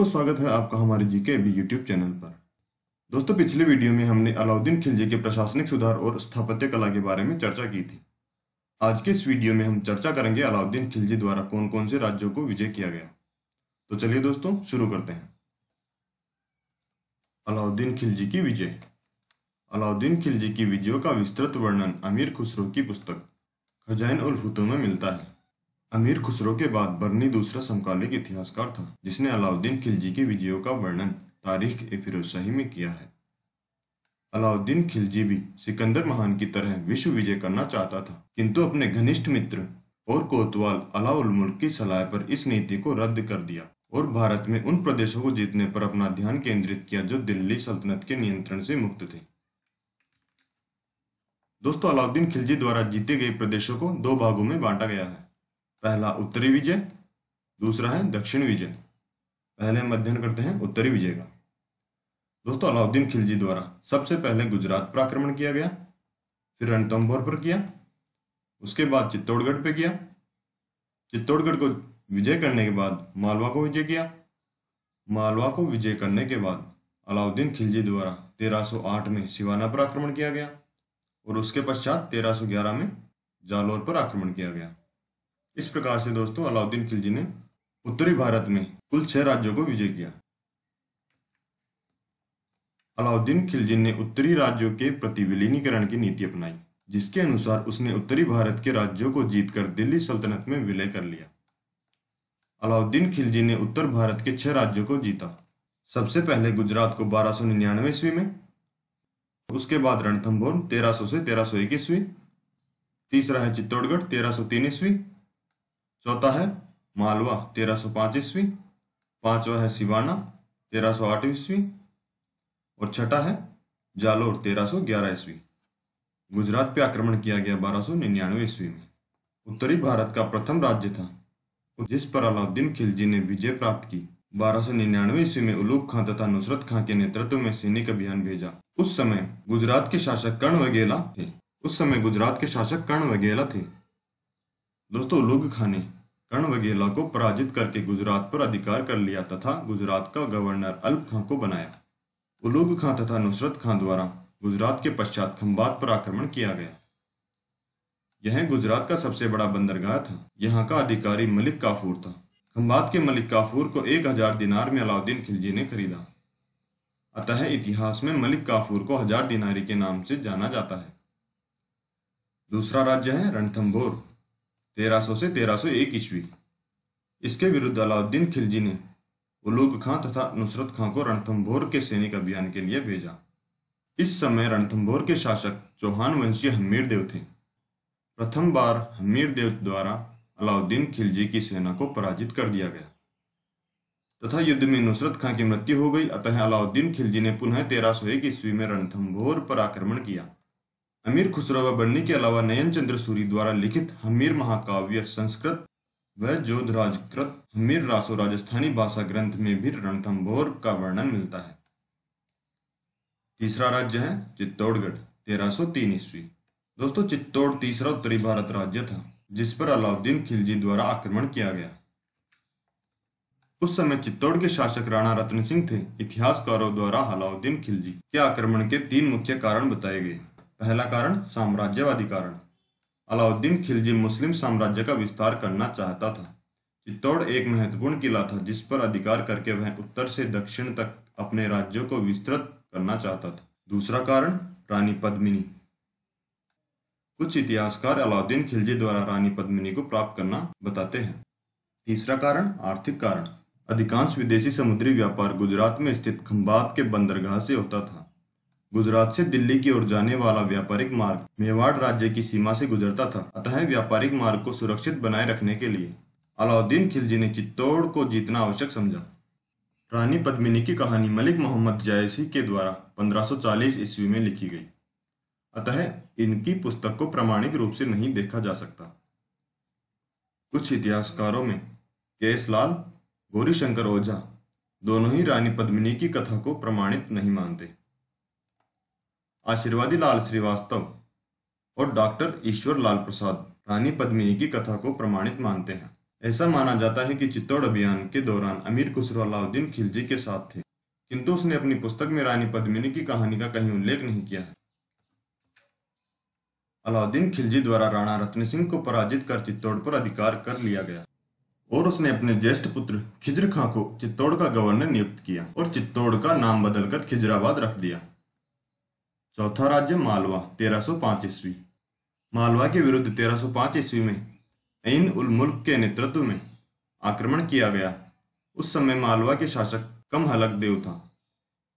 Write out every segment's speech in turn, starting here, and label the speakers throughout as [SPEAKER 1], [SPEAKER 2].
[SPEAKER 1] दोस्तों स्वागत है आपका हमारे जीके अभी यूट्यूब चैनल पर दोस्तों पिछले वीडियो में हमने अलाउद्दीन खिलजी के प्रशासनिक सुधार और स्थापत्य कला के बारे में चर्चा की थी आज के इस वीडियो में हम चर्चा करेंगे अलाउद्दीन खिलजी द्वारा कौन कौन से राज्यों को विजय किया गया तो चलिए दोस्तों शुरू करते हैं अलाउद्दीन खिलजी की विजय अलाउद्दीन खिलजी की विजयों का विस्तृत वर्णन अमीर खुसरो की पुस्तक खजैन उल हुतों में मिलता है अमीर खुसरो के बाद बर्नी दूसरा समकालिक इतिहासकार था जिसने अलाउद्दीन खिलजी के विजयों का वर्णन तारीख ए फिरोजशाही में किया है अलाउद्दीन खिलजी भी सिकंदर महान की तरह विश्व विजय करना चाहता था किंतु अपने घनिष्ठ मित्र और कोतवाल अलाउल मुल्क की सलाह पर इस नीति को रद्द कर दिया और भारत में उन प्रदेशों को जीतने पर अपना ध्यान केंद्रित किया जो दिल्ली सल्तनत के नियंत्रण से मुक्त थे दोस्तों अलाउद्दीन खिलजी द्वारा जीते गए प्रदेशों को दो भागों में बांटा गया है पहला उत्तरी विजय दूसरा है दक्षिण विजय पहले हम अध्ययन करते हैं उत्तरी विजय का दोस्तों अलाउद्दीन खिलजी द्वारा सबसे पहले गुजरात पर आक्रमण किया गया फिर रणथम्भौर पर किया उसके बाद चित्तौड़गढ़ पर किया चित्तौड़गढ़ को विजय करने के बाद मालवा को विजय किया मालवा को विजय करने के बाद अलाउद्दीन खिलजी द्वारा 1308 में सिवाना पर आक्रमण किया गया और उसके पश्चात 1311 में जालोर पर आक्रमण किया गया इस प्रकार से दोस्तों अलाउद्दीन खिलजी ने उत्तरी भारत में कुल छह राज्यों को विजय किया अलाउद्दीन खिलजी ने उत्तरी राज्यों के प्रति विलीनीकरण की नीति अपनाई जिसके अनुसार उसने उत्तरी भारत के राज्यों को जीतकर दिल्ली सल्तनत में विलय कर लिया अलाउद्दीन खिलजी ने उत्तर भारत के छह राज्यों को जीता सबसे पहले गुजरात को बारह सौ निन्यानवे ईस्वी में उसके बाद रणथम्भोर 1300 से 1301 ईस्वी तीसरा है चित्तौड़गढ़ 1303 ईस्वी चौथा है मालवा तेरह सौ पांच ईस्वी पांचवा है सिवाना तेरह सौ आठ ईस्वी और छठा है जालोर तेरह सौ ग्यारह ईस्वी गुजरात पे आक्रमण किया गया बारह सौ निन्यानवे ईस्वी में उत्तरी भारत का प्रथम राज्य था जिस पर अलाउद्दीन खिलजी ने विजय प्राप्त की बारह सौ निन्यानवे ईस्वी में उलूक खां तथा नुसरत खां के नेतृत्व में सैनिक अभियान भेजा उस समय गुजरात के शासक कर्ण वगेला थे उस समय गुजरात के शासक कर्ण वगेला थे दोस्तों लुग ने कर्ण वगेला को पराजित करके गुजरात पर अधिकार कर लिया तथा गुजरात का गवर्नर अल्प खां को बनाया उलुग खां तथा नुसरत खां द्वारा गुजरात के पश्चात खंबात पर आक्रमण किया गया यह गुजरात का सबसे बड़ा बंदरगाह था यहाँ का अधिकारी मलिक काफूर था खंबात के मलिक काफूर को एक हजार दिनार में अलाउद्दीन खिलजी ने खरीदा अतः इतिहास में मलिक काफूर को हजार दिनारी के नाम से जाना जाता है दूसरा राज्य है रणथम्बोर 1300 से 1301 ईस्वी इसके विरुद्ध अलाउद्दीन खिलजी ने उलूक खां तथा नुसरत खां को रणथम्भोर के सैनिक अभियान के लिए भेजा इस समय रणथम्भोर के शासक चौहान वंशी हमीर देव थे प्रथम बार हमीर देव द्वारा अलाउद्दीन खिलजी की सेना को पराजित कर दिया गया तथा युद्ध में नुसरत खां की मृत्यु हो गई अतः अलाउद्दीन खिलजी ने पुनः तेरह सौ एक ईस्वी में रणथम्भोर पर आक्रमण किया अमीर खुसरवा बन्नी के अलावा नयन चंद्र सूरी द्वारा लिखित हमीर महाकाव्य संस्कृत जोध जोधराजकृत हमीर रासो राजस्थानी भाषा ग्रंथ में भी रणथम्भोर का वर्णन मिलता है तीसरा राज्य है चित्तौड़गढ़ तीन ईस्वी दोस्तों चित्तौड़ तीसरा उत्तरी भारत राज्य था जिस पर अलाउद्दीन खिलजी द्वारा आक्रमण किया गया उस समय चित्तौड़ के शासक राणा रत्न सिंह थे इतिहासकारों द्वारा अलाउद्दीन खिलजी के आक्रमण के तीन मुख्य कारण बताए गए पहला कारण साम्राज्यवादी कारण अलाउद्दीन खिलजी मुस्लिम साम्राज्य का विस्तार करना चाहता था चित्तौड़ एक महत्वपूर्ण किला था जिस पर अधिकार करके वह उत्तर से दक्षिण तक अपने राज्यों को विस्तृत करना चाहता था दूसरा कारण रानी पद्मिनी कुछ इतिहासकार अलाउद्दीन खिलजी द्वारा रानी पद्मिनी को प्राप्त करना बताते हैं तीसरा कारण आर्थिक कारण अधिकांश विदेशी समुद्री व्यापार गुजरात में स्थित खंबात के बंदरगाह से होता था गुजरात से दिल्ली की ओर जाने वाला व्यापारिक मार्ग मेवाड़ राज्य की सीमा से गुजरता था अतः व्यापारिक मार्ग को सुरक्षित बनाए रखने के लिए अलाउद्दीन खिलजी ने चित्तौड़ को जीतना आवश्यक समझा रानी पद्मिनी की कहानी मलिक मोहम्मद जायसी के द्वारा 1540 ईस्वी में लिखी गई अतः इनकी पुस्तक को प्रमाणिक रूप से नहीं देखा जा सकता कुछ इतिहासकारों में केस लाल गौरीशंकर ओझा दोनों ही रानी पद्मिनी की कथा को प्रमाणित नहीं मानते आशीर्वादी लाल श्रीवास्तव और डॉक्टर ईश्वर लाल प्रसाद रानी पद्मिनी की कथा को प्रमाणित मानते हैं ऐसा माना जाता है कि चित्तौड़ अभियान के दौरान अमीर खुसरो अलाउद्दीन खिलजी के साथ थे किंतु उसने अपनी पुस्तक में रानी पद्मिनी की कहानी का कहीं उल्लेख नहीं किया है अलाउद्दीन खिलजी द्वारा राणा रत्न सिंह को पराजित कर चित्तौड़ पर अधिकार कर लिया गया और उसने अपने ज्येष्ठ पुत्र खिजर खां को चित्तौड़ का गवर्नर नियुक्त किया और चित्तौड़ का नाम बदलकर खिजराबाद रख दिया चौथा राज्य मालवा 1305 ईस्वी मालवा के विरुद्ध 1305 ईस्वी में ऐन उल मुल्क के नेतृत्व में आक्रमण किया गया उस समय मालवा के शासक कम हलक देव था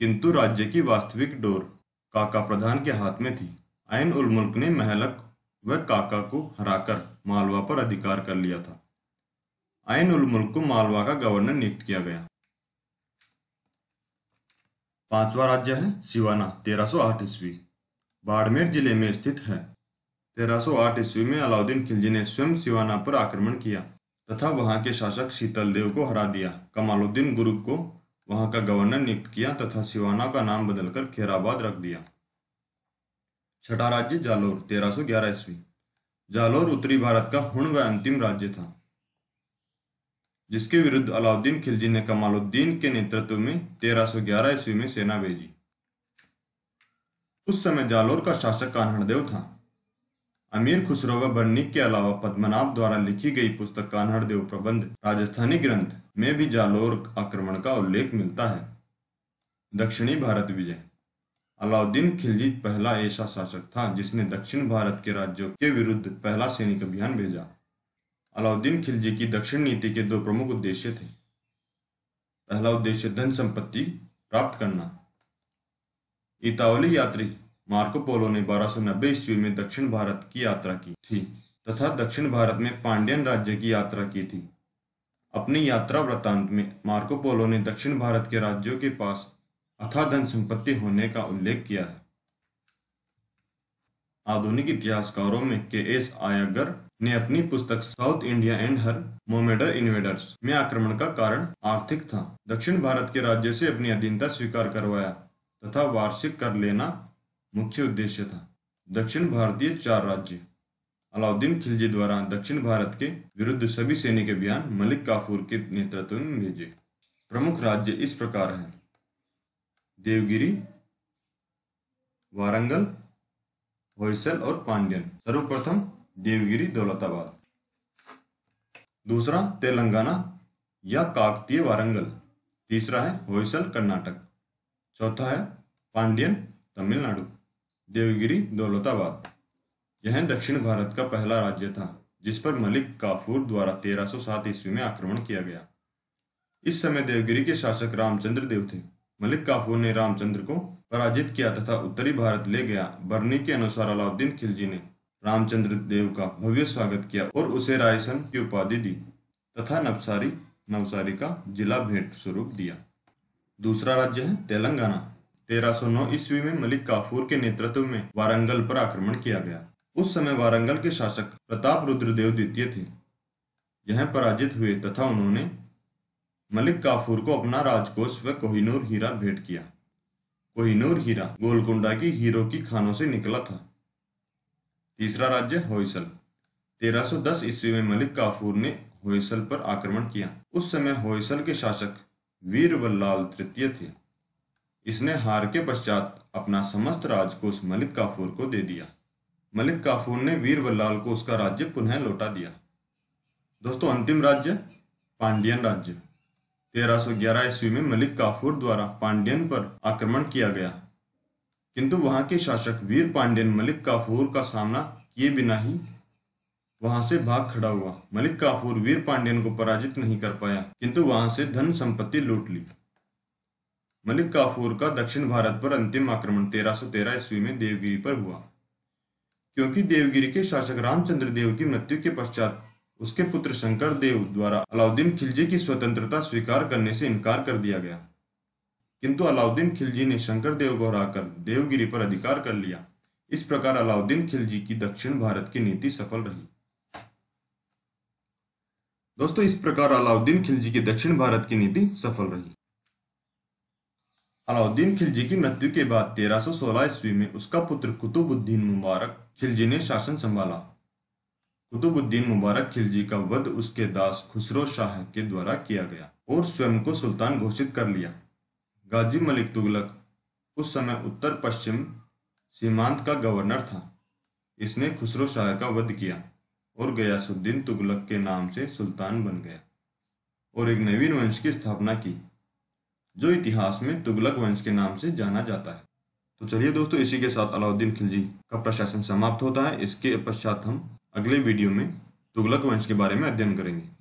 [SPEAKER 1] किंतु राज्य की वास्तविक डोर काका प्रधान के हाथ में थी ऐन उल मुल्क ने महलक व काका को हराकर मालवा पर अधिकार कर लिया था आयन उल मुल्क को मालवा का गवर्नर नियुक्त किया गया पांचवा राज्य है सिवाना तेरह सौ आठ ईस्वी बाड़मेर जिले में स्थित है तेरह सौ आठ ईस्वी में अलाउद्दीन खिलजी ने स्वयं सिवाना पर आक्रमण किया तथा वहां के शासक शीतल देव को हरा दिया कमालुद्दीन गुरु को वहां का गवर्नर नियुक्त किया तथा सिवाना का नाम बदलकर खेराबाद रख दिया छठा राज्य जालोर तेरह सौ ग्यारह ईस्वी जालोर उत्तरी भारत का हुण व अंतिम राज्य था जिसके विरुद्ध अलाउद्दीन खिलजी ने कमालुद्दीन के नेतृत्व में 1311 ईस्वी में सेना भेजी उस समय जालोर का शासक कान्हड़देव था अमीर खुसरो व बर्निक के अलावा पद्मनाभ द्वारा लिखी गई पुस्तक कान्हड़देव प्रबंध राजस्थानी ग्रंथ में भी जालोर आक्रमण का उल्लेख मिलता है दक्षिणी भारत विजय अलाउद्दीन खिलजी पहला ऐसा शासक था जिसने दक्षिण भारत के राज्यों के विरुद्ध पहला सैनिक अभियान भेजा अलाउद्दीन खिलजी की दक्षिण नीति के दो प्रमुख उद्देश्य थे पहला उद्देश्य धन संपत्ति प्राप्त करना इतावली यात्री मार्को पोलो ने 1290 ईस्वी में दक्षिण भारत की यात्रा की थी तथा दक्षिण भारत में पांड्यन राज्य की यात्रा की थी अपनी यात्रा वृतांत में मार्को पोलो ने दक्षिण भारत के राज्यों के पास अथा धन संपत्ति होने का उल्लेख किया है आधुनिक इतिहासकारों में के एस आयागर ने अपनी पुस्तक South India and her Muhammadan invaders में आक्रमण का कारण आर्थिक था दक्षिण भारत के राज्य से अपनी अधीनता स्वीकार करवाया तथा वार्षिक कर लेना मुख्य उद्देश्य था दक्षिण भारतीय चार राज्य अलाउद्दीन खिलजी द्वारा दक्षिण भारत के विरुद्ध सभी सैनिक अभियान मलिक काफूर के नेतृत्व में भेजे प्रमुख राज्य इस प्रकार हैं देवगिरी वारंगल होयसल और पांड्यन सर्वप्रथम देवगिरी दौलताबाद दूसरा तेलंगाना या काकतीय वारंगल तीसरा है होयसल कर्नाटक चौथा है पांड्यन तमिलनाडु देवगिरी दौलताबाद यह दक्षिण भारत का पहला राज्य था जिस पर मलिक काफूर द्वारा 1307 ईस्वी में आक्रमण किया गया इस समय देवगिरी के शासक रामचंद्र देव थे मलिक काफूर ने रामचंद्र को पराजित किया तथा उत्तरी भारत ले गया बर्नी के अनुसार अलाउद्दीन खिलजी ने रामचंद्र देव का भव्य स्वागत किया और उसे रायसन की उपाधि दी तथा नवसारी नवसारी का जिला भेंट स्वरूप दिया दूसरा राज्य है तेलंगाना 1309 ईस्वी में मलिक काफूर के नेतृत्व में वारंगल पर आक्रमण किया गया उस समय वारंगल के शासक प्रताप रुद्रदेव द्वितीय थे यह पराजित हुए तथा उन्होंने मलिक काफूर को अपना राजकोष व कोहिनूर हीरा भेंट किया कोहिनूर हीरा गोलकुंडा की हीरो की खानों से निकला था तीसरा राज्य होयसल 1310 ईस्वी में मलिक काफूर ने होयसल पर आक्रमण किया उस समय होयसल के शासक वीर वल्लाल तृतीय थे इसने हार के पश्चात अपना समस्त राजकोष मलिक काफूर को दे दिया मलिक काफूर ने वीर वल्लाल को उसका राज्य पुनः लौटा दिया दोस्तों अंतिम राज्य पांडियन राज्य 1311 ईस्वी में मलिक काफूर द्वारा पांड्यन पर आक्रमण किया गया किंतु वहां के शासक वीर पांड्यन मलिक काफूर का सामना किए बिना ही वहां से भाग खड़ा हुआ मलिक काफूर वीर पांड्यन को पराजित नहीं कर पाया किंतु वहां से धन संपत्ति लूट ली मलिक काफूर का दक्षिण भारत पर अंतिम आक्रमण 1313 ईस्वी में देवगिरी पर हुआ क्योंकि देवगिरी के शासक रामचंद्र देव की मृत्यु के पश्चात उसके पुत्र शंकर देव द्वारा अलाउद्दीन खिलजी की स्वतंत्रता स्वीकार करने से इनकार कर दिया गया किंतु अलाउद्दीन खिलजी ने शंकर देव को हराकर देवगिरी पर अधिकार कर लिया इस प्रकार अलाउद्दीन खिलजी की दक्षिण भारत की नीति सफल रही दोस्तों इस प्रकार अलाउद्दीन खिलजी की दक्षिण भारत की नीति सफल रही अलाउद्दीन खिलजी की मृत्यु के बाद 1316 ईस्वी में उसका पुत्र कुतुबुद्दीन मुबारक खिलजी ने शासन संभाला कुतुबुद्दीन मुबारक खिलजी का वध उसके दास खुसरो शाह के द्वारा किया गया और स्वयं को सुल्तान घोषित कर लिया गाजी मलिक तुगलक उस समय उत्तर पश्चिम सीमांत का गवर्नर था इसने खुसरो शाह का वध किया और गयासुद्दीन तुगलक के नाम से सुल्तान बन गया और एक नवीन वंश की स्थापना की जो इतिहास में तुगलक वंश के नाम से जाना जाता है तो चलिए दोस्तों इसी के साथ अलाउद्दीन खिलजी का प्रशासन समाप्त होता है इसके पश्चात हम अगले वीडियो में तुगलक वंश के बारे में अध्ययन करेंगे